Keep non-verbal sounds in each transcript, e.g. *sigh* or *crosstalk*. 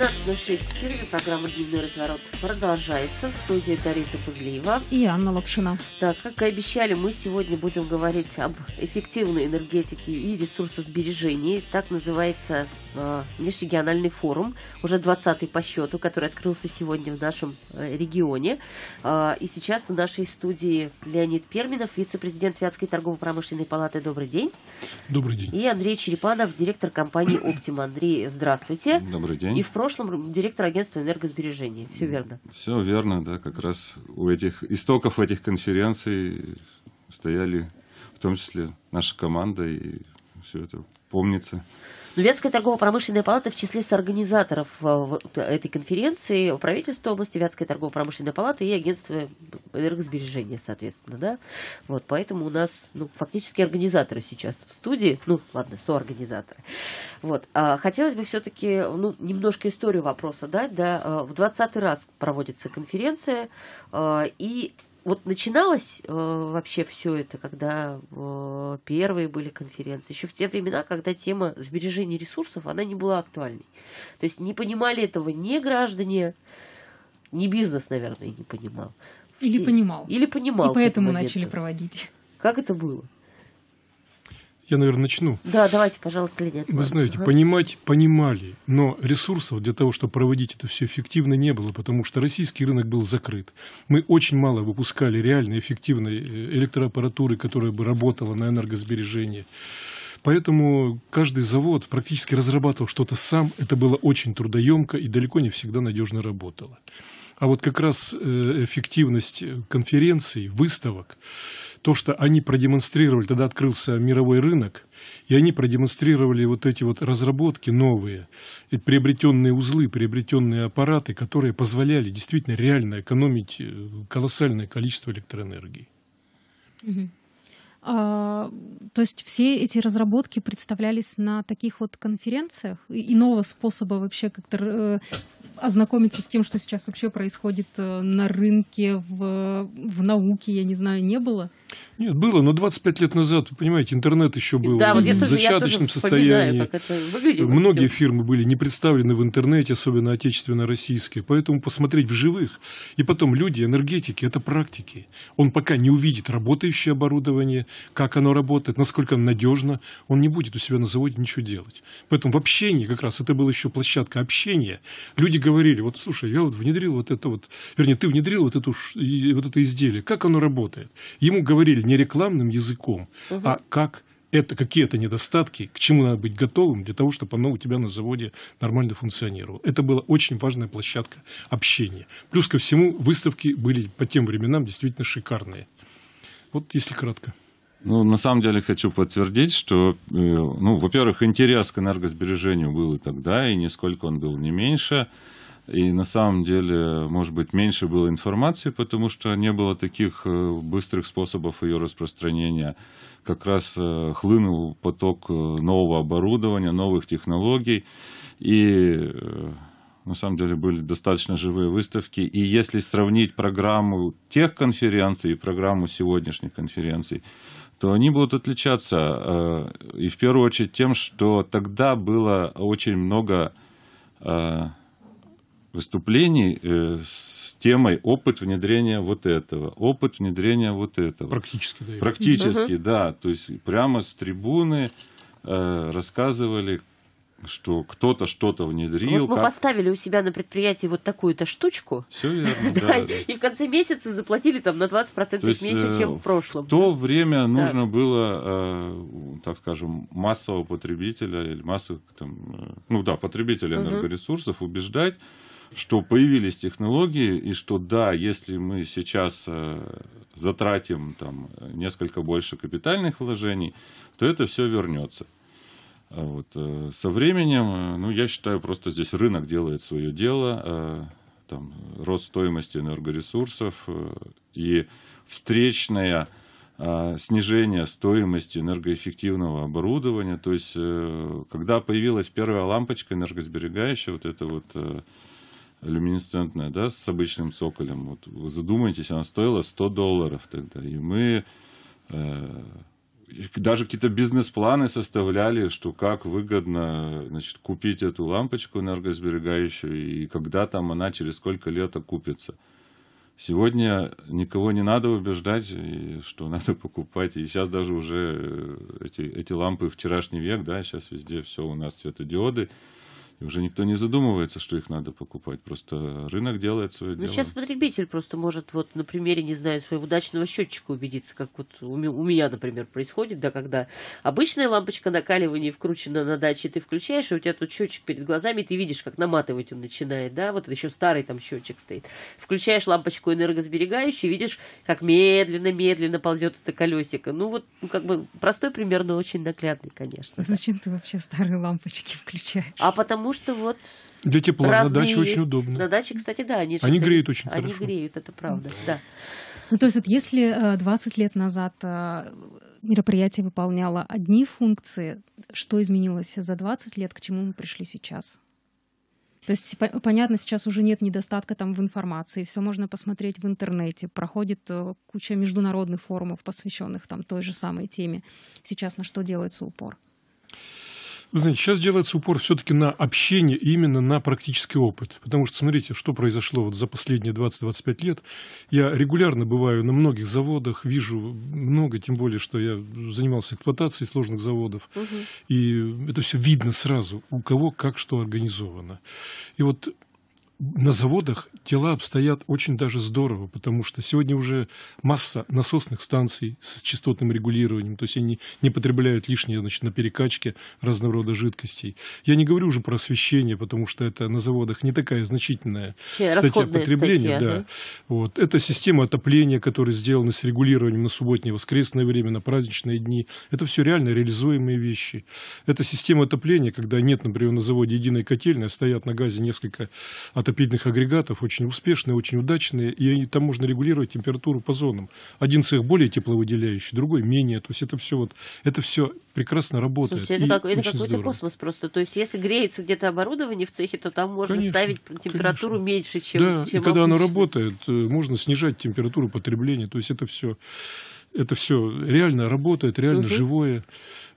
12.06 в Кирове. Программа «Дневной разворот» продолжается. В студии Дарита Пузлиева. И Анна Лапшина. Да, как и обещали, мы сегодня будем говорить об эффективной энергетике и ресурсосбережении. Так называется э, межрегиональный форум, уже 20-й по счету, который открылся сегодня в нашем э, регионе. Э, и сейчас в нашей студии Леонид Перминов, вице-президент Вятской торгово-промышленной палаты. Добрый день. Добрый день. И Андрей Черепанов, директор компании «Оптима». Андрей, здравствуйте. Добрый день. И в прошлом прошлом директор агентства энергосбережения. Все верно. Все верно, да. Как раз у этих истоков этих конференций стояли в том числе наша команда, и все это помнится. Вятская торгово-промышленная палата в числе соорганизаторов э, э, этой конференции правительство области Вятская торгово-промышленная палата и агентство энергосбережения, соответственно, да. Вот, поэтому у нас, ну, фактически организаторы сейчас в студии, ну, ладно, соорганизаторы. Вот, а хотелось бы все-таки, ну, немножко историю вопроса дать, да. Э, в 20 раз проводится конференция, и вот начиналось э, вообще все это, когда э, первые были конференции, еще в те времена, когда тема сбережения ресурсов, она не была актуальной. То есть не понимали этого ни граждане, ни бизнес, наверное, не понимал. Все... Или понимал. Или понимал. И поэтому начали проводить. Как это было? Я, наверное, начну. Да, давайте, пожалуйста, Лидия. Вы знаете, понимать понимали, но ресурсов для того, чтобы проводить это все эффективно, не было, потому что российский рынок был закрыт. Мы очень мало выпускали реально эффективной э, электроаппаратуры, которая бы работала на энергосбережение. Поэтому каждый завод практически разрабатывал что-то сам. Это было очень трудоемко и далеко не всегда надежно работало. А вот как раз э, эффективность конференций, выставок, то, что они продемонстрировали, тогда открылся мировой рынок, и они продемонстрировали вот эти вот разработки новые, и приобретенные узлы, приобретенные аппараты, которые позволяли действительно реально экономить э, колоссальное количество электроэнергии. А, то есть все эти разработки представлялись на таких вот конференциях? и Иного способа вообще как-то э, ознакомиться с тем, что сейчас вообще происходит э, на рынке, в, в науке, я не знаю, не было? Нет, было, но 25 лет назад, вы понимаете, интернет еще был да, вот в зачаточном состоянии. Многие все. фирмы были не представлены в интернете, особенно отечественно-российские. Поэтому посмотреть в живых. И потом люди, энергетики, это практики. Он пока не увидит работающее оборудование, как оно работает, насколько оно надежно, он не будет у себя на заводе ничего делать. Поэтому в общении как раз, это была еще площадка общения. Люди говорят, говорили, вот слушай, я вот внедрил вот это вот, вернее, ты внедрил вот, эту, вот это изделие, как оно работает? Ему говорили не рекламным языком, угу. а как это какие это недостатки, к чему надо быть готовым для того, чтобы оно у тебя на заводе нормально функционировало. Это была очень важная площадка общения. Плюс ко всему, выставки были по тем временам действительно шикарные. Вот если кратко. Ну, на самом деле хочу подтвердить, что, э, ну, во-первых, интерес к энергосбережению был и тогда, и нисколько он был не меньше. И на самом деле, может быть, меньше было информации, потому что не было таких э, быстрых способов ее распространения. Как раз э, хлынул поток э, нового оборудования, новых технологий. И на самом деле были достаточно живые выставки. И если сравнить программу тех конференций и программу сегодняшних конференций, то они будут отличаться. И в первую очередь тем, что тогда было очень много выступлений э, с темой опыт внедрения вот этого, опыт внедрения вот этого. Практически, да. Практически, угу. да. То есть прямо с трибуны э, рассказывали, что кто-то что-то внедрил. Вот мы как... поставили у себя на предприятии вот такую-то штучку. Все верно, *laughs* да, да. И в конце месяца заплатили там на 20% То есть, меньше, э, чем в прошлом. В то время да. нужно было, так скажем, массового потребителя или массовых, там, ну да, потребителя угу. энергоресурсов убеждать, что появились технологии, и что да, если мы сейчас э, затратим там, э, несколько больше капитальных вложений, то это все вернется. А вот. Э, со временем, ну, я считаю, просто здесь рынок делает свое дело, там, рост стоимости энергоресурсов и встречное снижение стоимости энергоэффективного оборудования. То есть, когда появилась первая лампочка энергосберегающая, вот это вот люминесцентная, да, с обычным цоколем, вот вы задумаетесь, она стоила 100 долларов тогда, и мы э, даже какие-то бизнес-планы составляли, что как выгодно значит, купить эту лампочку энергосберегающую, и когда там она через сколько лет окупится. Сегодня никого не надо убеждать, что надо *laughs* покупать. И сейчас даже уже э, эти, эти лампы вчерашний век, да, сейчас везде все у нас светодиоды. И уже никто не задумывается, что их надо покупать. Просто рынок делает свое ну, дело. Ну Сейчас потребитель просто может вот на примере, не знаю, своего удачного счетчика убедиться, как вот у меня, например, происходит, да, когда обычная лампочка накаливания вкручена на даче, ты включаешь, и у тебя тут счетчик перед глазами, и ты видишь, как наматывать он начинает, да, вот еще старый там счетчик стоит. Включаешь лампочку энергосберегающую, видишь, как медленно-медленно ползет это колесико. Ну вот, ну, как бы простой пример, но очень наглядный, конечно. Зачем да. ты вообще старые лампочки включаешь? А потому потому что вот для тепла на даче есть. очень удобно. На даче, кстати, да, они, они греют очень они хорошо. Они греют, это правда, да. Ну, то есть вот если 20 э, лет назад э, мероприятие выполняло одни функции, что изменилось за 20 лет, к чему мы пришли сейчас? То есть понятно, сейчас уже нет недостатка там в информации, все можно посмотреть в интернете, проходит э, куча международных форумов, посвященных там той же самой теме. Сейчас на что делается упор? Знаете, сейчас делается упор все-таки на общение, именно на практический опыт. Потому что, смотрите, что произошло вот за последние 20-25 лет. Я регулярно бываю на многих заводах, вижу много, тем более, что я занимался эксплуатацией сложных заводов. Угу. И это все видно сразу, у кого как что организовано. И вот на заводах дела обстоят очень даже здорово, потому что сегодня уже масса насосных станций с частотным регулированием, то есть они не потребляют лишнее значит, на перекачке разного рода жидкостей. Я не говорю уже про освещение, потому что это на заводах не такая значительная Расходная э, статья потребления. Статья, да. Да. Вот. Это система отопления, которая сделана с регулированием на субботнее, воскресное время, на праздничные дни. Это все реально реализуемые вещи. Это система отопления, когда нет, например, на заводе единой котельной, а стоят на газе несколько отопительных отопительных агрегатов, очень успешные, очень удачные, и там можно регулировать температуру по зонам. Один цех более тепловыделяющий, другой менее. То есть это все вот, это все прекрасно работает. Слушайте, это, как, это какой-то космос просто. То есть если греется где-то оборудование в цехе, то там можно конечно, ставить температуру конечно. меньше, чем Да, чем и когда обычно. оно работает, э, можно снижать температуру потребления. То есть это все, это все реально работает, реально угу. живое.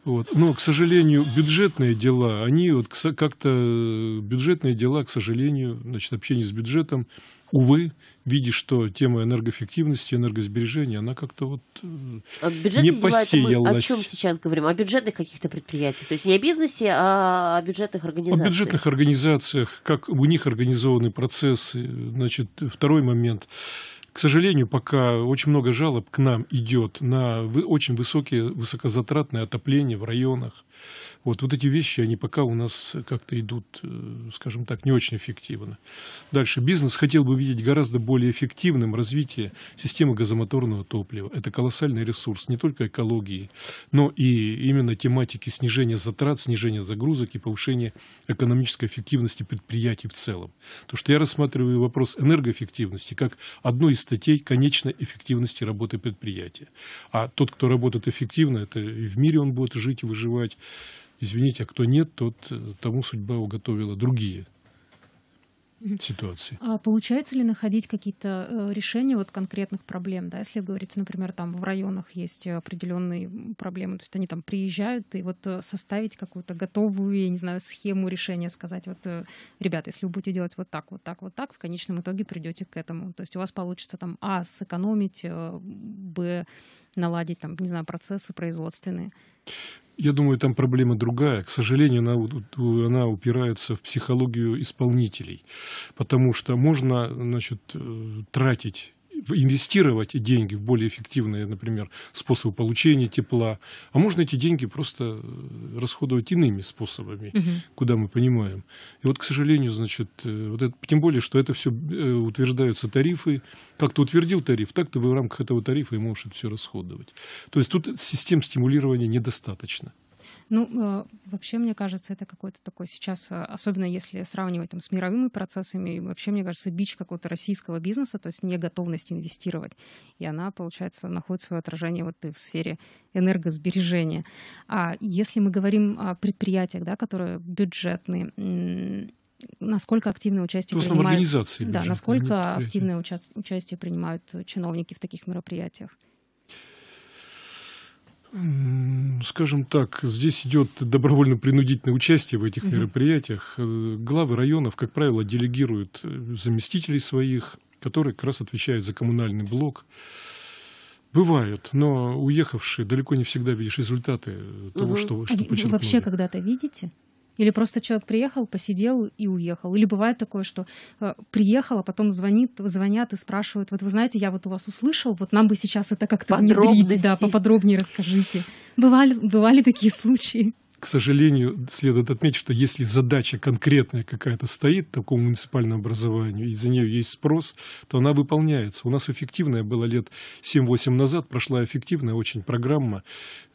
Вот. Но, к сожалению, бюджетные дела, они вот как-то, э, бюджетные дела, к сожалению, значит, общение с бюджетом, увы, видишь, что тема энергоэффективности, энергосбережения, она как-то вот э, а не посеялась. мы о чем сейчас говорим? О бюджетных каких-то предприятиях? То есть не о бизнесе, а о бюджетных организациях? О бюджетных организациях, как у них организованы процессы. Значит, второй момент – к сожалению, пока очень много жалоб к нам идет на очень высокие, высокозатратные отопления в районах. Вот, вот эти вещи, они пока у нас как-то идут, э, скажем так, не очень эффективно. Дальше. Бизнес хотел бы видеть гораздо более эффективным развитие системы газомоторного топлива. Это колоссальный ресурс не только экологии, но и именно тематики снижения затрат, снижения загрузок и повышения экономической эффективности предприятий в целом. то что я рассматриваю вопрос энергоэффективности как одну из статей конечной эффективности работы предприятия. А тот, кто работает эффективно, это и в мире он будет жить и выживать. Извините, а кто нет, тот, э, тому судьба уготовила другие ситуации. А получается ли находить какие-то э, решения вот конкретных проблем, да, если говорить, например, там в районах есть определенные проблемы, то есть они там приезжают, и вот э, составить какую-то готовую, я не знаю, схему решения, сказать, вот, э, ребята, если вы будете делать вот так, вот так, вот так, в конечном итоге придете к этому. То есть у вас получится там, а, сэкономить, б, наладить, там, не знаю, процессы производственные? Я думаю, там проблема другая. К сожалению, она, она упирается в психологию исполнителей. Потому что можно значит, э, тратить инвестировать деньги в более эффективные, например, способы получения тепла, а можно эти деньги просто э, расходовать иными способами, угу. куда мы понимаем. И вот, к сожалению, значит, э, вот это, тем более, что это все э, утверждаются тарифы. Как ты утвердил тариф, так ты в рамках этого тарифа и можешь это все расходовать. То есть тут систем стимулирования недостаточно. Ну, э, вообще, мне кажется, это какой-то такой сейчас, э, особенно если сравнивать там, с мировыми процессами, вообще, мне кажется, бич какого-то российского бизнеса, то есть неготовность инвестировать. И она, получается, находит свое отражение вот и в сфере энергосбережения. А если мы говорим о предприятиях, да, которые бюджетные, насколько активное участие То принимают... Да, насколько активное участие принимают чиновники в таких мероприятиях? Скажем так, здесь идет добровольно-принудительное участие в этих мероприятиях. Э, главы районов, как правило, делегируют э, заместителей своих, которые как раз отвечают за коммунальный блок. Бывают, но уехавшие далеко не всегда видишь результаты э, того, угу. что, что а Вы вообще когда-то видите? Или просто человек приехал, посидел и уехал. Или бывает такое, что э, приехал, а потом звонит, звонят и спрашивают, вот вы знаете, я вот у вас услышал, вот нам бы сейчас это как-то внедрить, да, поподробнее расскажите. Бывали, бывали такие случаи. К сожалению, следует отметить, что если задача конкретная какая-то стоит такому муниципальному образованию, и за нее есть спрос, то она выполняется. У нас эффективная была лет 7-8 назад, прошла эффективная очень программа.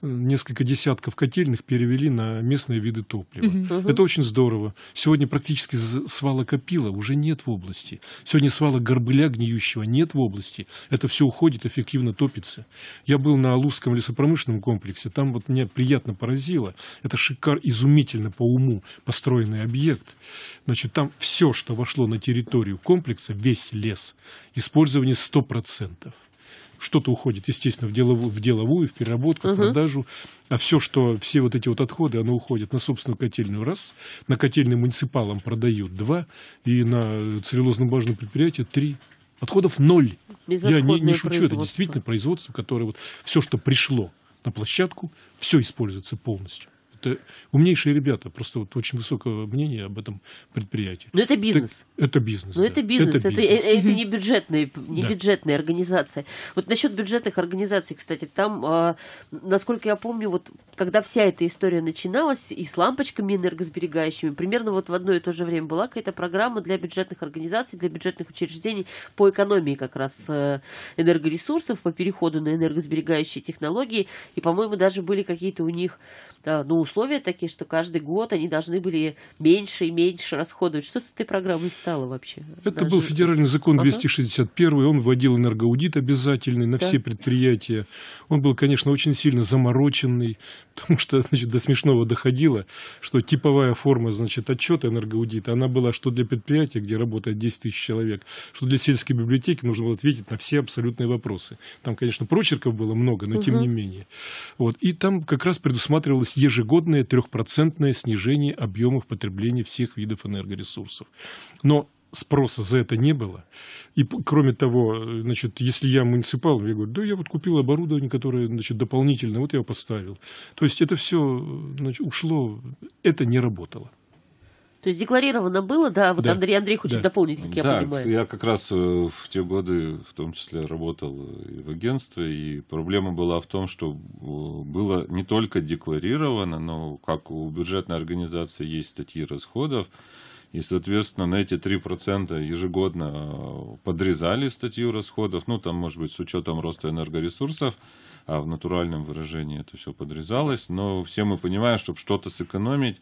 Несколько десятков котельных перевели на местные виды топлива. Угу. Это очень здорово. Сегодня практически свала Копила уже нет в области. Сегодня свалок Горбыля гниющего нет в области. Это все уходит, эффективно топится. Я был на Алузском лесопромышленном комплексе, там вот меня приятно поразило. Это шикар, изумительно по уму построенный объект. Значит, там все, что вошло на территорию комплекса, весь лес, использование 100% что-то уходит, естественно, в деловую, в деловую, в переработку, в угу. продажу. А все, что все вот эти вот отходы, оно уходит на собственную котельную раз, на котельную муниципалам продают два, и на целлюлозно-бумажном предприятии три. Отходов ноль. Я не, не шучу, это действительно производство, которое вот все, что пришло на площадку, все используется полностью. Это умнейшие ребята, просто вот очень высокое мнение об этом предприятии. Но ну, ну, это бизнес. Это, это бизнес. Но да. это бизнес, это, бизнес. это, это не бюджетные, не да. бюджетная организация. Вот насчет бюджетных организаций, кстати, там, а, насколько я помню, вот когда вся эта история начиналась и с лампочками энергосберегающими, примерно вот в одно и то же время была какая-то программа для бюджетных организаций, для бюджетных учреждений по экономии как раз э, энергоресурсов, по переходу на энергосберегающие технологии. И, по-моему, даже были какие-то у них ну условия такие, что каждый год они должны были меньше и меньше расходовать. Что с этой программой стало вообще? Это был федеральный закон 261, он вводил энергоаудит обязательный на да. все предприятия. Он был, конечно, очень сильно замороченный, *laughs* потому что значит, до смешного доходило, что типовая форма значит, отчета энергоаудита, она была что для предприятия, где работает 10 тысяч человек, что для сельской библиотеки нужно было ответить на все абсолютные вопросы. Там, конечно, прочерков было много, но угу. тем не менее. Вот. И там как раз предусматривалось ежегодное трехпроцентное снижение объемов потребления всех видов энергоресурсов. Но спроса за это не было. И кроме того, э, значит, если я муниципал, я говорю, да я вот купил оборудование, которое, значит, дополнительно, вот я поставил. То есть это все э, значит, ушло, это не работало. То есть декларировано было, да, вот да. Андрей Андрей хочет да. дополнить, как я да, понимаю. Я как раз э, в те годы в том числе работал э, и в агентстве, и проблема была в том, что э, было не только декларировано, но как у бюджетной организации есть статьи расходов, и, соответственно, на эти 3% ежегодно подрезали статью расходов, ну, там, может быть, с учетом роста энергоресурсов, а в натуральном выражении это все подрезалось, но все мы понимаем, чтобы что-то сэкономить,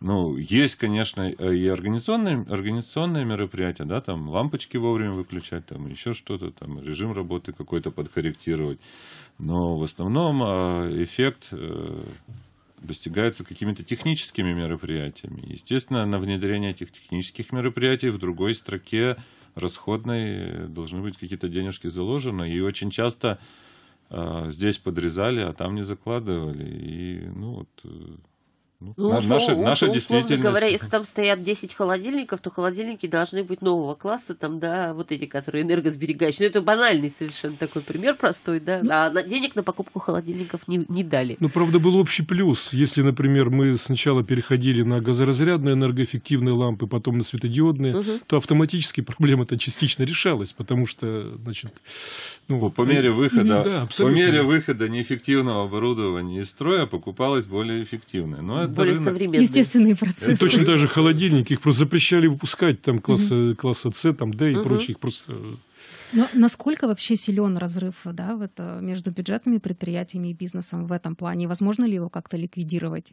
ну, есть, конечно, э, и организационные, организационные мероприятия, да, там лампочки вовремя выключать, там еще что-то, там режим работы какой-то подкорректировать. Но в основном а, эффект э, достигается какими-то техническими мероприятиями. Естественно, на внедрение этих технических мероприятий в другой строке расходной э, должны быть какие-то денежки заложены. И очень часто а, здесь подрезали, а там не закладывали. И, ну, вот, ну, ну, условно, наша, наша действительность. говоря, если там стоят 10 холодильников, то холодильники должны быть нового класса, там, да, вот эти, которые энергосберегающие. Ну, это банальный совершенно такой пример простой, да. Ну, а денег на покупку холодильников не, не дали. Ну, правда, был общий плюс. Если, например, мы сначала переходили на газоразрядные энергоэффективные лампы, потом на светодиодные, угу. то автоматически *laughs* проблема эта частично решалась, потому что, значит... Ну, по, по мере ну, выхода, ну да, по мере выхода неэффективного оборудования из строя покупалось более эффективное. Но более рынок. современные. Естественные процессы. Точно даже холодильники, их просто запрещали выпускать, там класса, угу. класса С, там Д и угу. их просто... Но насколько вообще силен разрыв да, в это, между бюджетными предприятиями и бизнесом в этом плане? Возможно ли его как-то ликвидировать?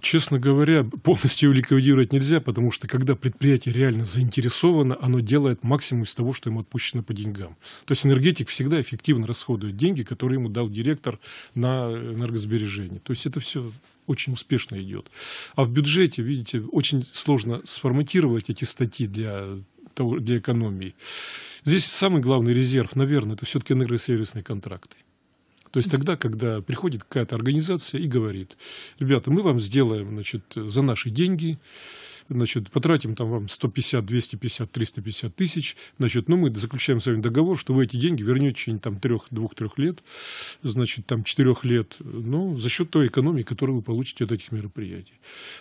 Честно говоря, полностью ликвидировать нельзя, потому что когда предприятие реально заинтересовано, оно делает максимум из того, что ему отпущено по деньгам. То есть энергетик всегда эффективно расходует деньги, которые ему дал директор на энергосбережение. То есть это все очень успешно идет. А в бюджете, видите, очень сложно сформатировать эти статьи для, для экономии. Здесь самый главный резерв, наверное, это все-таки энергосервисные контракты. То есть тогда, когда приходит какая-то организация и говорит, ребята, мы вам сделаем значит, за наши деньги, значит, потратим там вам 150, 250, 350 тысяч, значит, ну, мы заключаем с вами договор, что вы эти деньги вернете в течение там трех, двух-трех лет, значит, там четырех лет, ну, за счет той экономии, которую вы получите от этих мероприятий.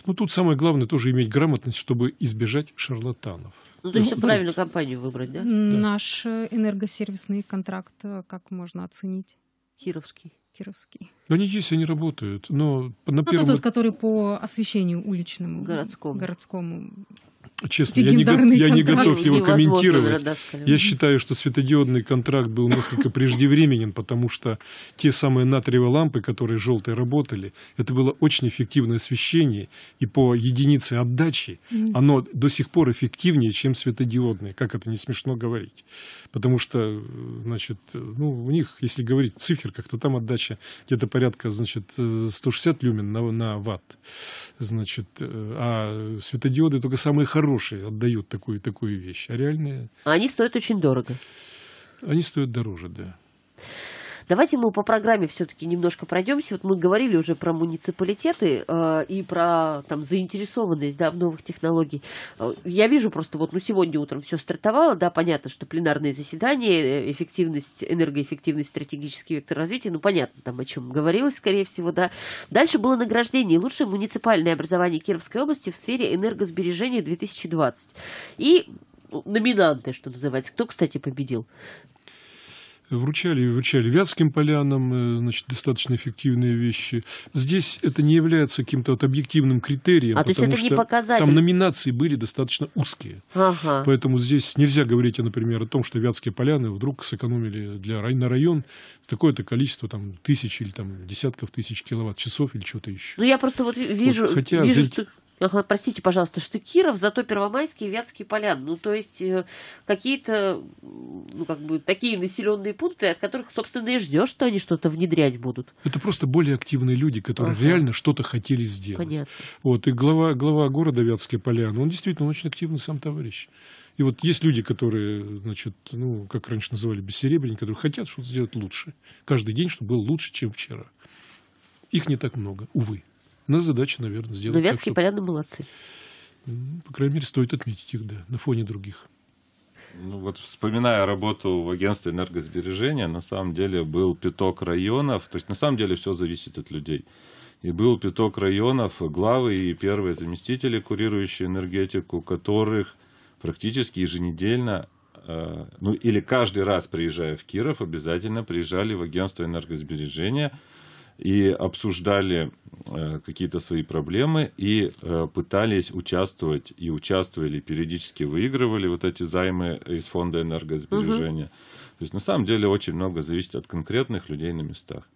Ну тут самое главное тоже иметь грамотность, чтобы избежать шарлатанов. Ну, то есть ну, правильную компанию выбрать, да? Наш энергосервисный контракт э, как можно оценить? Кировский. Кировский. Ну, они есть, они работают, но на ну, первом... тот, который по освещению уличному. Городскому. Городскому Честно, я не, я не готов его комментировать. Я считаю, что светодиодный контракт был несколько преждевременен, потому что те самые натриевые лампы, которые желтые работали, это было очень эффективное освещение, и по единице отдачи оно до сих пор эффективнее, чем светодиодные. Как это не смешно говорить? Потому что, значит, ну, у них, если говорить в как то там отдача где-то порядка, значит, 160 люмен на, на ватт. Значит, э, а светодиоды только самые хорошие отдают такую такую вещь, а реальные... Они стоят очень дорого. Они стоят дороже, да. Давайте мы по программе все-таки немножко пройдемся. Вот мы говорили уже про муниципалитеты э, и про там заинтересованность да, в новых технологий. Э, я вижу просто вот, ну, сегодня утром все стартовало, да, понятно, что пленарные заседания, э, эффективность, энергоэффективность, стратегический вектор развития, ну, понятно, там о чем говорилось, скорее всего, да. Дальше было награждение «Лучшее муниципальное образование Кировской области в сфере энергосбережения 2020». И ну, номинанты, что называется. Кто, кстати, победил? вручали, вручали Вятским полянам э, значит, достаточно эффективные вещи. Здесь это не является каким-то вот объективным критерием, а, потому то есть это что не показатель. там номинации были достаточно узкие. Ага. Поэтому здесь нельзя говорить, например, о том, что Вятские поляны вдруг сэкономили для, на район такое-то количество там, тысяч или там, десятков тысяч киловатт-часов или что-то еще. Ну, я просто вот вижу... Вот, хотя вижу, что... А простите, пожалуйста, что Киров, зато Первомайские и Вятские поляны. Ну, то есть э, какие-то, ну, как бы, такие населенные пункты, от которых, собственно, и ждешь, что они что-то внедрять будут. Это просто более активные люди, которые ага. реально что-то хотели сделать. Понятно. Вот, и глава, глава города Вятские поляны, он действительно очень активный сам товарищ. И вот есть люди, которые, значит, ну, как раньше называли, бессеребренники, которые хотят что-то сделать лучше. Каждый день, чтобы было лучше, чем вчера. Их не так много, увы. У ну, нас задача, наверное, сделать. Но ну, Вятские так, поляны молодцы. По крайней мере, стоит отметить их, да, на фоне других. Ну вот вспоминая работу в агентстве энергосбережения, на самом деле был пяток районов, то есть на самом деле все зависит от людей. И был пяток районов, главы и первые заместители, курирующие энергетику, которых практически еженедельно, э, ну или каждый раз приезжая в Киров, обязательно приезжали в агентство энергосбережения – и обсуждали э, какие-то свои проблемы и э, пытались участвовать и участвовали, периодически выигрывали вот эти займы из фонда энергосбережения. Угу. То есть на самом деле очень много зависит от конкретных людей на местах.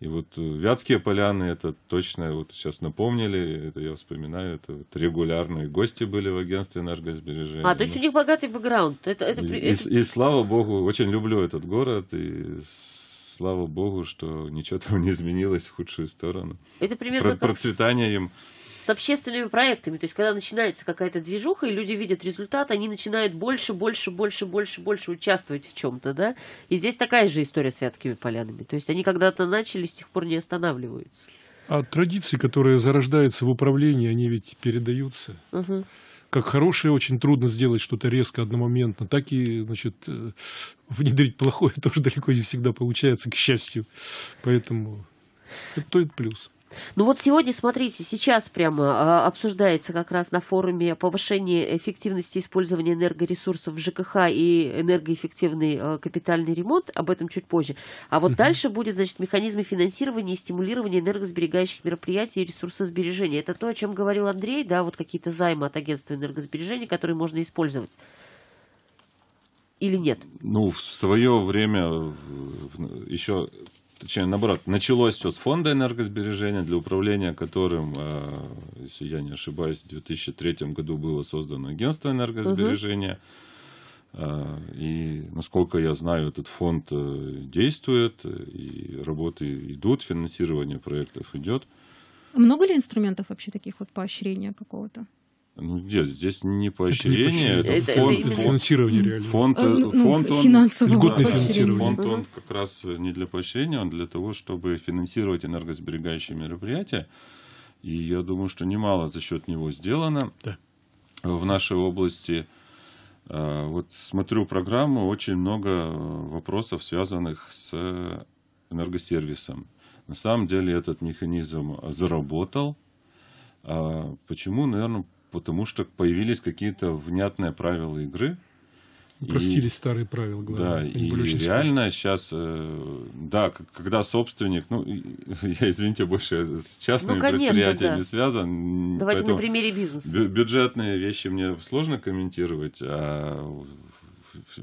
И вот э, Вятские поляны, это точно, вот сейчас напомнили, это я вспоминаю, это вот регулярные гости были в агентстве энергосбережения. А, то есть у них богатый бэкграунд. Это, это... И, это... И, и слава богу, очень люблю этот город, и слава богу, что ничего там не изменилось в худшую сторону. Это примерно Про- как процветание им с общественными проектами. То есть, когда начинается какая-то движуха, и люди видят результат, они начинают больше, больше, больше, больше, больше участвовать в чем-то, да? И здесь такая же история с Вятскими полянами. То есть, они когда-то начали, с тех пор не останавливаются. А традиции, которые зарождаются в управлении, они ведь передаются. Угу как хорошее очень трудно сделать что-то резко, одномоментно, так и, значит, э, внедрить плохое *laughs* тоже далеко не всегда получается, к счастью. Поэтому это плюс. Ну вот сегодня, смотрите, сейчас прямо а, обсуждается как раз на форуме повышение эффективности использования энергоресурсов в ЖКХ и энергоэффективный а, капитальный ремонт, об этом чуть позже. А вот угу. дальше будет, значит, механизмы финансирования и стимулирования энергосберегающих мероприятий и ресурсосбережения. Это то, о чем говорил Андрей, да, вот какие-то займы от агентства энергосбережения, которые можно использовать или нет? Ну, в свое время еще точнее, наоборот, началось все с фонда энергосбережения, для управления которым, э, если я не ошибаюсь, в 2003 году было создано агентство энергосбережения. Э, и, насколько я знаю, этот фонд э, действует, и работы идут, финансирование проектов идет. А много ли инструментов вообще таких вот поощрения какого-то? Ну, где? Здесь не поощрение, это, не это, это фонд, это, это фонд, финансирование Фонд, э, ну, фонд ну, он, льготное финансирование. Фонд он как раз не для поощрения, он для того, чтобы финансировать энергосберегающие мероприятия. И я думаю, что немало за счет него сделано да. в нашей области. Э, вот смотрю программу, очень много э, вопросов, связанных с энергосервисом. На самом деле этот механизм заработал. А почему, наверное, потому что появились какие-то внятные правила игры. Простились ну, и, старые правила, главное. Да, и реально страшно. сейчас, э, да, когда собственник, ну, *laughs* я, извините, больше с частными ну, конечно, предприятиями да. связан. Давайте на примере бизнеса. бюджетные вещи мне сложно комментировать, а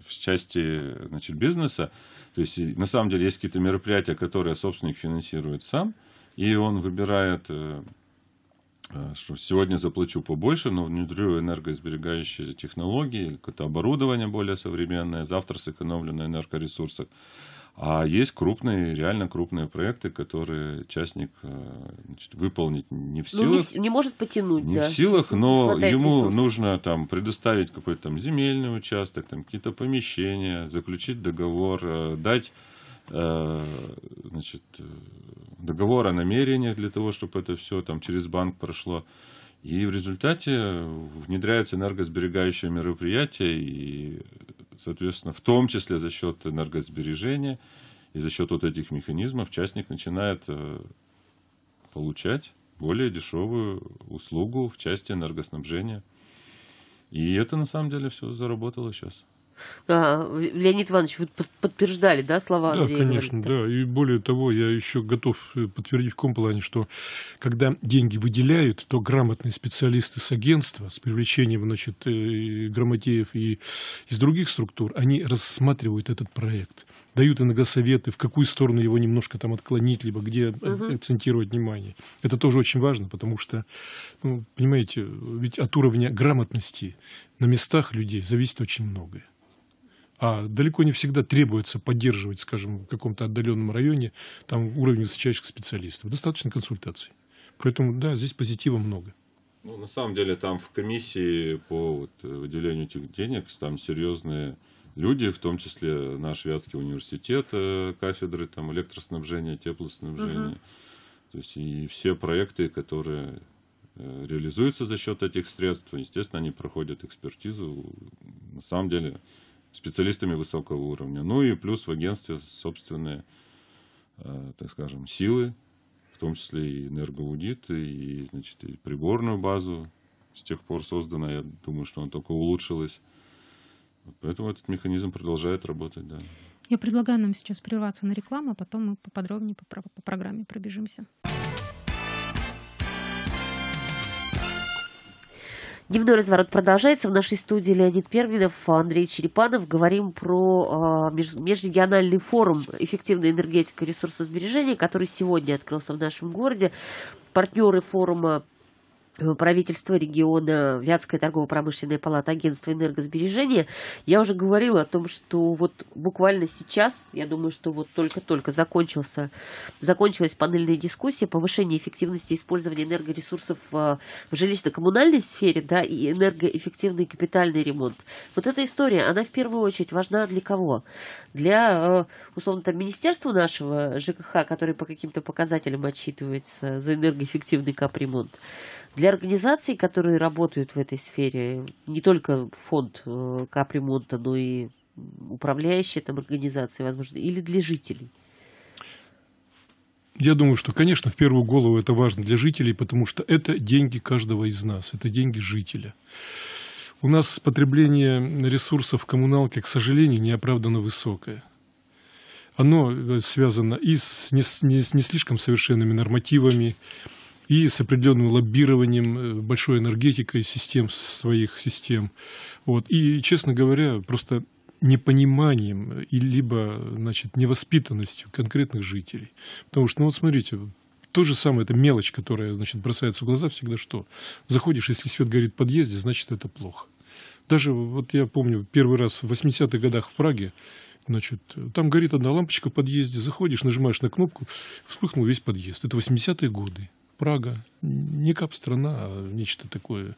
в части значит, бизнеса, то есть на самом деле есть какие-то мероприятия, которые собственник финансирует сам, и он выбирает э, Э, что сегодня заплачу побольше, но внедрю энергосберегающие технологии, какое-то оборудование более современное, завтра сэкономлю на энергоресурсах. А есть крупные, реально крупные проекты, которые частник э, значит, выполнить не в силах. Ну, не, не может потянуть, Не да. в силах, но ему ресурс. нужно там предоставить какой-то там земельный участок, там какие-то помещения, заключить договор, э, дать Э, значит, э, договор о намерениях для того, чтобы это все там через банк прошло. И в результате внедряется энергосберегающее мероприятие, и, соответственно, в том числе за счет энергосбережения и за счет вот этих механизмов частник начинает э, получать более дешевую услугу в части энергоснабжения. И это на самом деле все заработало сейчас. Да, Леонид Иванович, вы подтверждали, да, слова Да, конечно, да. И более того, я еще готов э, подтвердить в каком плане, что когда деньги выделяют, то грамотные специалисты с агентства, с привлечением, значит, э, грамотеев и из других структур, они рассматривают этот проект дают иногда советы, в какую сторону его немножко там отклонить, либо где угу. акцентировать внимание. Это тоже очень важно, потому что, ну, понимаете, ведь от уровня грамотности на местах людей зависит очень многое а далеко не всегда требуется поддерживать, скажем, в каком-то отдаленном районе там уровень высочайших специалистов. Достаточно консультаций. Поэтому, да, здесь позитива много. Ну, на самом деле, там в комиссии по вот, выделению этих денег, там серьезные люди, в том числе наш Вятский университет, э, кафедры там электроснабжения, теплоснабжения. Угу. То есть и все проекты, которые э, реализуются за счет этих средств, естественно, они проходят экспертизу. На самом деле, специалистами высокого уровня. Ну и плюс в агентстве собственные, э, так скажем, силы, в том числе и энергоаудит, и, значит, и приборную базу с тех пор создана. Я думаю, что она только улучшилась. Поэтому этот механизм продолжает работать, да. Я предлагаю нам сейчас прерваться на рекламу, а потом мы поподробнее по, по программе пробежимся. Дневной разворот продолжается. В нашей студии Леонид Перминов, Андрей Черепанов. Говорим про э, межрегиональный форум «Эффективная энергетика и ресурсосбережения», который сегодня открылся в нашем городе. Партнеры форума Правительство региона, Вятская торгово-промышленная палата агентство энергосбережения. Я уже говорила о том, что вот буквально сейчас, я думаю, что вот только-только закончился, закончилась панельная дискуссия повышение эффективности использования энергоресурсов а, в жилищно-коммунальной сфере, да, и энергоэффективный капитальный ремонт. Вот эта история, она в первую очередь важна для кого? Для, а, условно, там, министерства нашего ЖКХ, который по каким-то показателям отчитывается за энергоэффективный капремонт. Для организаций, которые работают в этой сфере, не только фонд э, капремонта, но и управляющие там организации, возможно, или для жителей? Я думаю, что, конечно, в первую голову это важно для жителей, потому что это деньги каждого из нас, это деньги жителя. У нас потребление ресурсов коммуналки, к сожалению, неоправданно высокое. Оно э, связано и с не, не, не слишком совершенными нормативами, и с определенным лоббированием, э, большой энергетикой систем, своих систем. Вот. И, честно говоря, просто непониманием э, и либо значит, невоспитанностью конкретных жителей. Потому что, ну вот смотрите, то же самое, это мелочь, которая значит, бросается в глаза всегда что? Заходишь, если свет горит в подъезде, значит, это плохо. Даже вот я помню, первый раз в 80-х годах в Праге, значит, там горит одна лампочка в подъезде, заходишь, нажимаешь на кнопку, вспыхнул весь подъезд. Это 80-е годы. Прага, не кап-страна, а нечто такое.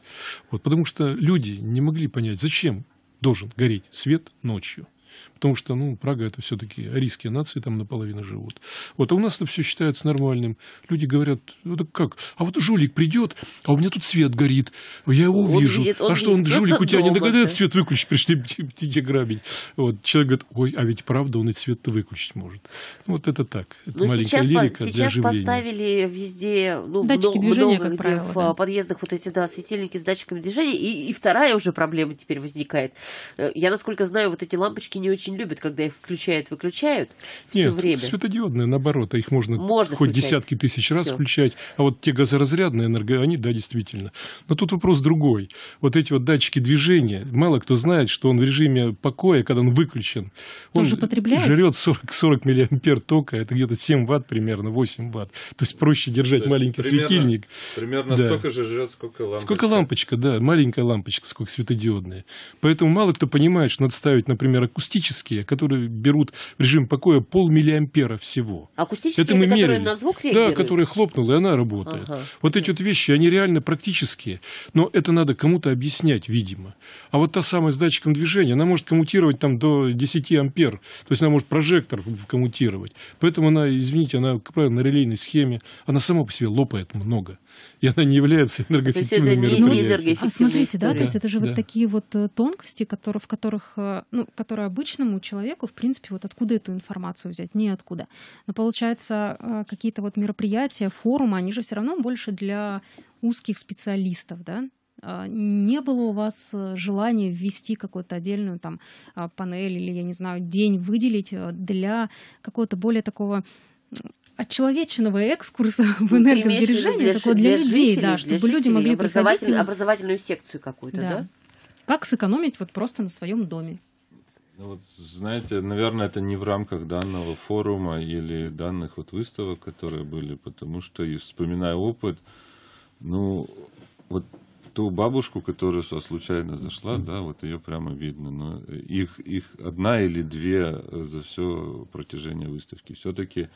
Вот, потому что люди не могли понять, зачем должен гореть свет ночью. Потому что, ну, Прага это все-таки арийские нации там наполовину живут. Вот, а у нас это все считается нормальным. Люди говорят, ну так как? А вот жулик придет, а у меня тут свет горит, я его он вижу. Видит, он а что он, видит, жулик, *laughs* у тебя не догадается свет выключить, пришли *laughs* тебе грабить. Вот, человек говорит, ой, а ведь правда он и свет-то выключить может. Ну, вот это так. Это ну, маленькая сейчас, лирика по, сейчас для поставили везде, ну, датчики много, движения, много как где правило, в а, да. подъездах вот эти, да, светильники с датчиками движения. И, и вторая уже проблема теперь возникает. Э, я, насколько знаю, вот эти лампочки не очень любят, когда их включают-выключают все время. светодиодные, наоборот, их можно, можно хоть включать. десятки тысяч раз все. включать, а вот те газоразрядные энерго, они, да, действительно. Но тут вопрос другой. Вот эти вот датчики движения, мало кто знает, что он в режиме покоя, когда он выключен, он Тоже потребляет? жрет 40, 40 миллиампер тока, это где-то 7 ватт примерно, 8 ватт. То есть проще держать да, маленький примерно, светильник. Примерно да. столько же жрет, сколько лампочка. Сколько лампочка, да, маленькая лампочка, сколько светодиодная. Поэтому мало кто понимает, что надо ставить, например, акустику акустические, которые берут в режим покоя полмиллиампера всего. Акустические, это мы это мерили. на звук реагируют? Да, которые хлопнула, и она работает. Ага. Вот эти вот вещи, они реально практические, но это надо кому-то объяснять, видимо. А вот та самая с датчиком движения, она может коммутировать там до 10 ампер, то есть она может прожектор коммутировать. Поэтому она, извините, она, как правило, на релейной схеме, она сама по себе лопает много и она не является энергоэффективным мероприятием. А смотрите, да, то есть это же вот такие вот э, тонкости, в которых, э, ну, которые обычному человеку, в принципе, вот откуда эту информацию взять? Неоткуда. Но получается, э, какие-то вот мероприятия, форумы, они же все равно больше для узких специалистов, да? А не было у вас желания ввести какую-то отдельную там а, панель или, я не знаю, день выделить для какого-то более такого от отчеловеченного экскурса *laughs* в ну, энергосбережение, для, такого для, для людей, жителей, да, чтобы жителей, люди могли приходить. И... Образовательную секцию какую-то, да. да? Как сэкономить вот просто на своем доме. Ну, вот, знаете, наверное, это не в рамках данного форума или данных вот выставок, которые были, потому что, вспоминая опыт, ну, вот ту бабушку, которая со случайно зашла, да, вот ее прямо видно. Но их, их одна или две за все протяжение выставки. Все-таки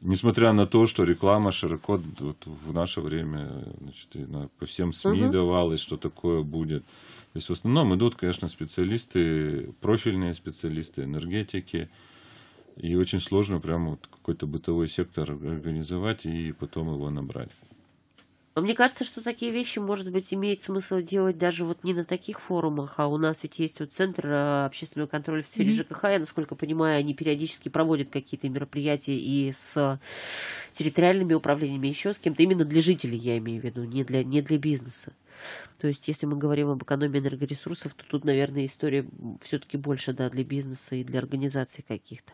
несмотря на то, что реклама широко вот, в наше время значит, на, по всем СМИ угу. давалась, что такое будет. То есть в основном идут, конечно, специалисты, профильные специалисты энергетики. И очень сложно прямо вот какой-то бытовой сектор организовать и потом его набрать. Но мне кажется, что такие вещи, может быть, имеет смысл делать даже вот не на таких форумах, а у нас ведь есть вот Центр а, общественного контроля в сфере mm-hmm. ЖКХ. Я, насколько понимаю, они периодически проводят какие-то мероприятия и с территориальными управлениями, еще с кем-то. Именно для жителей, я имею в виду, не для, не для бизнеса. То есть, если мы говорим об экономии энергоресурсов, то тут, наверное, история все-таки больше, да, для бизнеса и для организаций каких-то.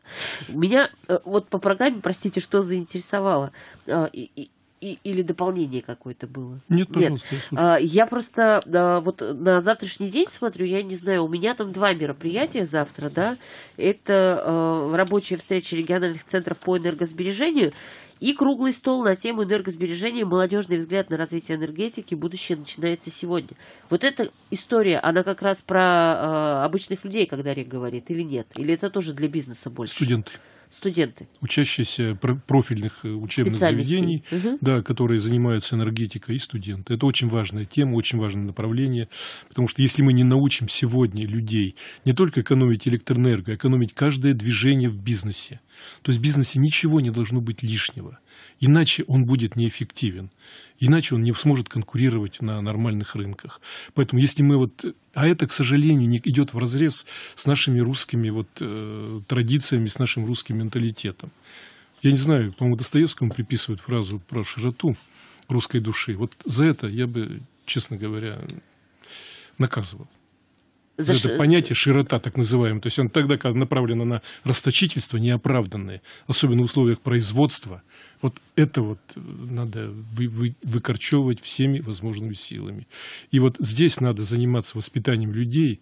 Меня э, вот по программе, простите, что заинтересовало. А, и, и, или дополнение какое-то было? Нет, пожалуйста, Нет. я слушаю. А, я просто а, вот на завтрашний день смотрю, я не знаю, у меня там два мероприятия завтра, да. Это а, рабочая встреча региональных центров по энергосбережению и круглый стол на тему энергосбережения, молодежный взгляд на развитие энергетики, будущее начинается сегодня. Вот эта история, она как раз про э, обычных людей, когда Рек говорит, или нет? Или это тоже для бизнеса больше? Студенты студенты. Учащиеся профильных э, учебных заведений, угу. да, которые занимаются энергетикой, и студенты. Это очень важная тема, очень важное направление, потому что если мы не научим сегодня людей не только экономить электроэнергию, а экономить каждое движение в бизнесе, то есть в бизнесе ничего не должно быть лишнего, иначе он будет неэффективен, иначе он не сможет конкурировать на нормальных рынках. Поэтому если мы вот а это, к сожалению, не идет вразрез с нашими русскими вот, э, традициями, с нашим русским менталитетом. Я не знаю, по-моему, Достоевскому приписывают фразу про широту русской души. Вот за это я бы, честно говоря, наказывал. За... Это понятие широта, так называемое, То есть он тогда, когда направлено на расточительство неоправданное, особенно в условиях производства, вот это вот э, надо вы, вы, выкорчевывать всеми возможными силами. И вот здесь надо заниматься воспитанием людей,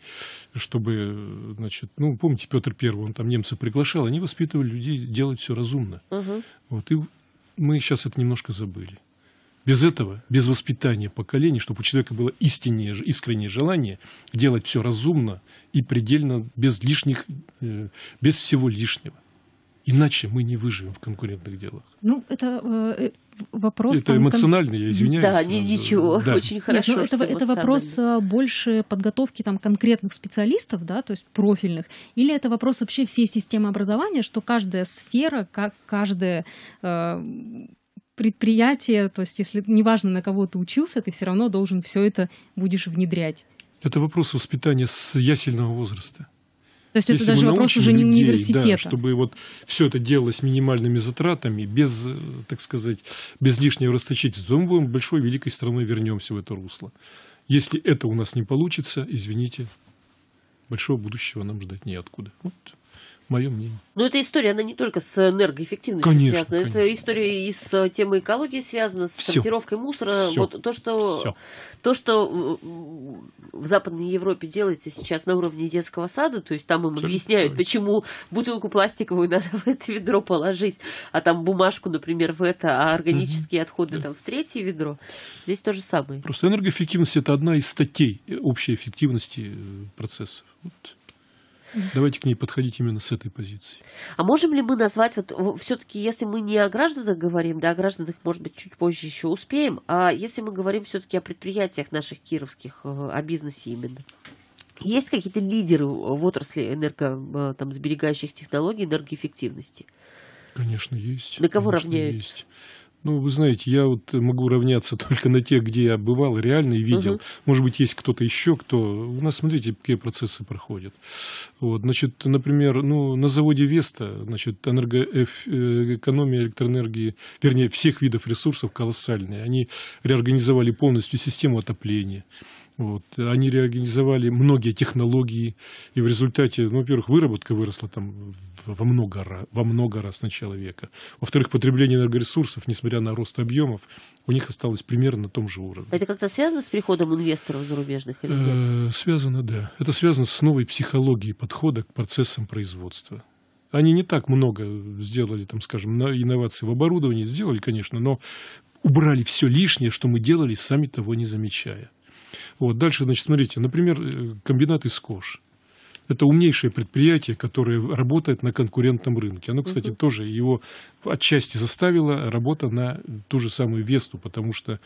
чтобы, значит, ну, помните, Петр Первый, он там немцев приглашал, они воспитывали людей делать все разумно. Угу. Вот, и мы сейчас это немножко забыли. Без этого, без воспитания поколений, чтобы у человека было истиннее, искреннее желание делать все разумно и предельно, без лишних, э, без всего лишнего. Иначе мы не выживем в конкурентных делах. Ну, это э, э вопрос... Это эмоциональный. кон... я извиняюсь. Да, не, ничего, да. *laughs* очень ну, хорошо. Нет, это, это вопрос э, больше подготовки там, конкретных специалистов, да, то есть профильных, или это вопрос вообще всей системы образования, что каждая сфера, как каждая... Э, предприятие, то есть если неважно на кого ты учился, ты все равно должен все это будешь внедрять. Это вопрос воспитания с ясельного возраста. То есть Если это даже вопрос уже не университета. Да, чтобы вот все это делалось минимальными затратами, без, так сказать, без лишнего расточительства, мы будем большой, великой страной вернемся в это русло. Если это у нас не получится, извините, большого будущего нам ждать неоткуда. Вот мое мнение. Но ну, эта история, она не только с энергоэффективностью конечно, связана. Конечно. Это история и с э, темой экологии связана, с Все. сортировкой мусора. Все. Вот то, что, Все. то, что э, в Западной Европе делается сейчас на уровне детского сада, то есть там им Абсолютно объясняют, правильно. почему бутылку пластиковую *laughs* надо в это ведро положить, а там бумажку, например, в это, а органические угу. отходы да. там в третье ведро. Здесь то же самое. Просто энергоэффективность – это одна из статей э, общей эффективности процессов. Вот. Давайте к ней подходить именно с этой позиции. А можем ли мы назвать, вот все-таки, если мы не о гражданах говорим, да, о гражданах, может быть, чуть позже еще успеем, а если мы говорим все-таки о предприятиях наших кировских, э, о бизнесе именно? Есть какие-то лидеры в отрасли энерго, э, там, сберегающих технологий, энергоэффективности? Конечно, есть. На кого конечно, Есть. Ну, вы знаете, я вот могу равняться *laughs* только на тех, где я бывал реально и видел. Угу. Может быть, есть кто-то еще, кто... У нас, смотрите, какие процессы проходят. Вот, значит, например, ну, на заводе Веста, значит, э, э, экономия электроэнергии, вернее, всех видов ресурсов колоссальная. Они реорганизовали полностью систему отопления. Вот. Они реорганизовали многие технологии, и в результате, ну, во-первых, выработка выросла там во много, во много раз на человека, Во-вторых, потребление энергоресурсов, несмотря на рост объемов, у них осталось примерно на том же уровне. Это как-то связано с приходом инвесторов зарубежных или нет? Э, связано, да. Это связано с новой психологией подхода к процессам производства. Они не так много сделали, там, скажем, инноваций в оборудовании, сделали, конечно, но убрали все лишнее, что мы делали, сами того не замечая. Вот. Дальше, значит, смотрите, например, э, комбинат Искош. Это умнейшее предприятие, которое работает на конкурентном рынке. Оно, кстати, угу. тоже его отчасти заставило работа на ту же самую Весту, потому что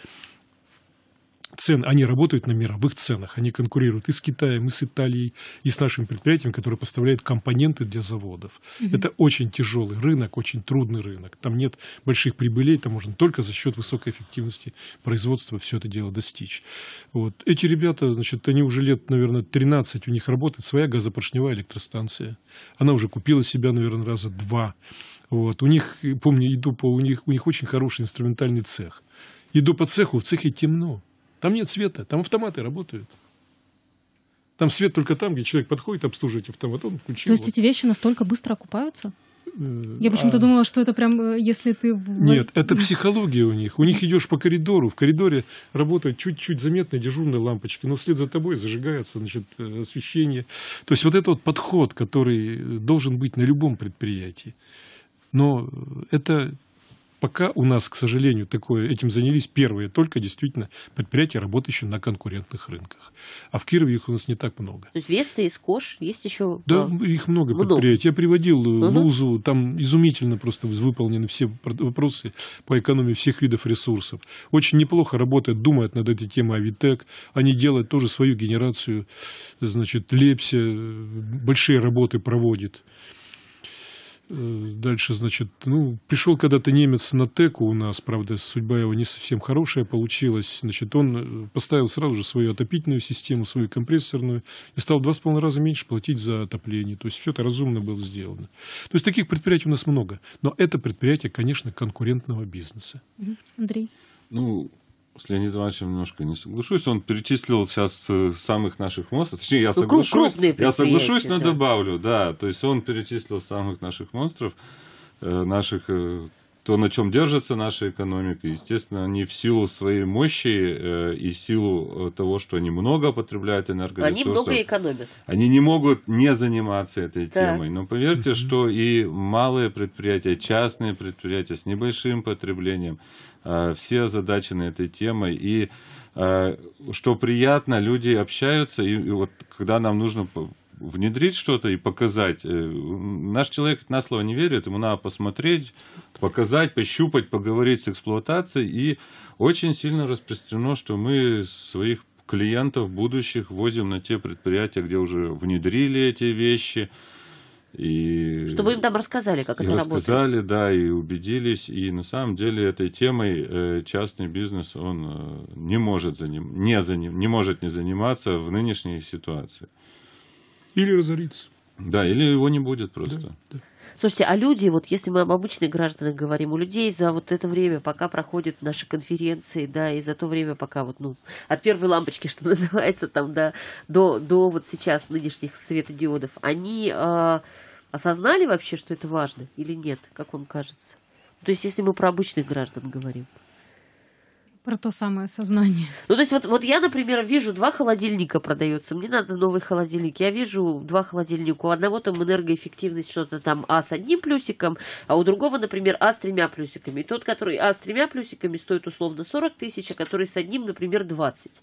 цен, они работают на мировых ценах, они конкурируют и с Китаем, и с Италией, и с нашим предприятием, которое поставляет компоненты для заводов. Угу. Это очень тяжелый рынок, очень трудный рынок. Там нет больших прибылей, там можно только за счет высокой эффективности производства все это дело достичь. Вот. Эти ребята, значит, они уже лет, наверное, 13 у них работает своя газопоршневая электростанция. Она уже купила себя, наверное, раза два. Вот. У них, помню, иду по, у них, у них очень хороший инструментальный цех. Иду по цеху, в цехе темно. Там нет света, там автоматы работают. Там свет только там, где человек подходит обслуживать автомат, он включил. То есть эти вещи настолько быстро окупаются? Э, Я почему-то а... думала, что это прям, э, если ты... Нет, это *laughs* психология у них. У них идешь по коридору, в коридоре работают чуть-чуть заметные дежурные лампочки, но вслед за тобой зажигается значит, э, освещение. То есть вот этот вот подход, который должен быть на любом предприятии. Но это Пока у нас, к сожалению, такое, этим занялись первые только действительно предприятия, работающие на конкурентных рынках. А в Кирове их у нас не так много. То есть Веста, Искош, есть еще... Да, их много Будов. предприятий. Я приводил угу. Э, Лузу, там изумительно просто выполнены все вопросы по экономии всех видов ресурсов. Очень неплохо работает, думает над этой темой Авитек. Они делают тоже свою генерацию, значит, Лепсе, э, большие работы проводит. Э, дальше, значит, ну, пришел когда-то немец на ТЭКу у нас, правда, судьба его не совсем хорошая получилась. Значит, он э, поставил сразу же свою отопительную систему, свою компрессорную, и стал в два с половиной раза меньше платить за отопление. То есть, все это разумно было сделано. То есть, таких предприятий у нас много. Но это предприятие, конечно, конкурентного бизнеса. Андрей? Ну, с Леонидом Ивановичем немножко не соглашусь. Он перечислил сейчас э, самых наших монстров. Точнее, я ну, соглашусь, я соглашусь, но да. добавлю, да. То есть он перечислил самых наших монстров, э, наших э, то, на чем держится наша экономика, естественно, они в силу своей мощи э, и в силу э, того, что они много потребляют энергоресурсов. Они много экономят. Они не могут не заниматься этой так. темой. Но поверьте, mm -hmm. что и малые предприятия, частные предприятия с небольшим потреблением, э, все озадачены этой темой. И что приятно, люди общаются, и вот когда нам нужно внедрить что-то и показать. Э, наш человек на слово не верит, ему надо посмотреть, показать, пощупать, поговорить с эксплуатацией. И очень сильно распространено, что мы своих клиентов будущих возим на те предприятия, где уже внедрили эти вещи. И, Чтобы им там рассказали, как это работает. Рассказали, да, и убедились. И на самом деле этой темой э, частный бизнес, он э, не может, заним, не, заним, не может не заниматься в нынешней ситуации. Или разорится. Да, или его не будет просто. Да, да. Слушайте, а люди, вот если мы об обычных гражданах говорим, у людей за вот это время, пока проходят наши конференции, да, и за то время, пока вот, ну, от первой лампочки, *laughs* что называется, там, да, до, до вот сейчас нынешних светодиодов, они э, осознали вообще, что это важно или нет, как вам кажется? То есть, если мы про обычных граждан говорим. Про то самое сознание. *laughs* Ну, то есть вот, вот я, например, вижу два холодильника продается. Мне надо новый холодильник. Я вижу два холодильника. У одного там энергоэффективность что-то там А с одним плюсиком, а у другого, например, А с тремя плюсиками. И тот, который А с тремя плюсиками стоит условно 40 тысяч, а который с одним, например, 20.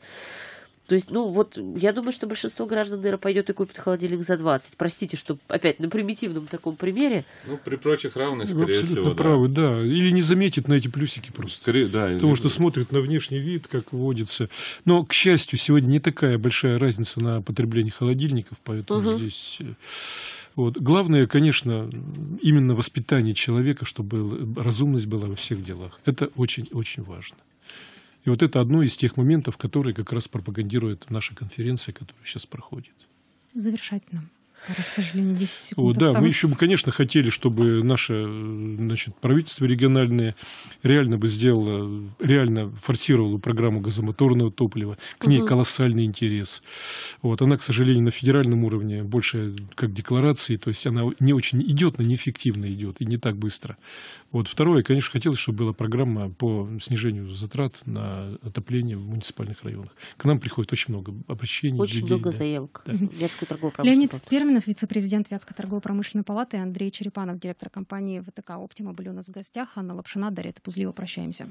То есть, ну вот, я думаю, что большинство граждан, наверное, пойдет и купит холодильник за 20. Простите, что опять на примитивном таком примере. Ну, при прочих равных, скорее Абсолютно всего, правы, да. да. Или не заметит на эти плюсики просто. Скорее, да. Потому или... что смотрит на внешний вид, как водится. Но, к счастью, сегодня не такая большая разница на потребление холодильников, поэтому угу. здесь... Э, вот. Главное, конечно, именно воспитание человека, чтобы разумность была во всех делах. Это очень-очень важно. И вот это одно из тех моментов, которые как раз пропагандирует наша конференция, которая сейчас проходит. Завершать нам к сожалению, 10 секунд. О, да, осталось. мы еще бы, конечно, хотели, чтобы наше значит, правительство региональное реально бы сделало, реально форсировало программу газомоторного топлива. К ней угу. колоссальный интерес. Вот, она, к сожалению, на федеральном уровне больше как декларации, то есть она не очень идет, но неэффективно идет и не так быстро. Вот второе, конечно, хотелось, чтобы была программа по снижению затрат на отопление в муниципальных районах. К нам приходит очень много обращений. Очень людей, много да. заявок. Да. Детскую торговую Леонид, верно Каменов, вице-президент Вятской торгово-промышленной палаты, и Андрей Черепанов, директор компании ВТК «Оптима» были у нас в гостях. Анна Лапшина, Дарья Пузлива. Прощаемся.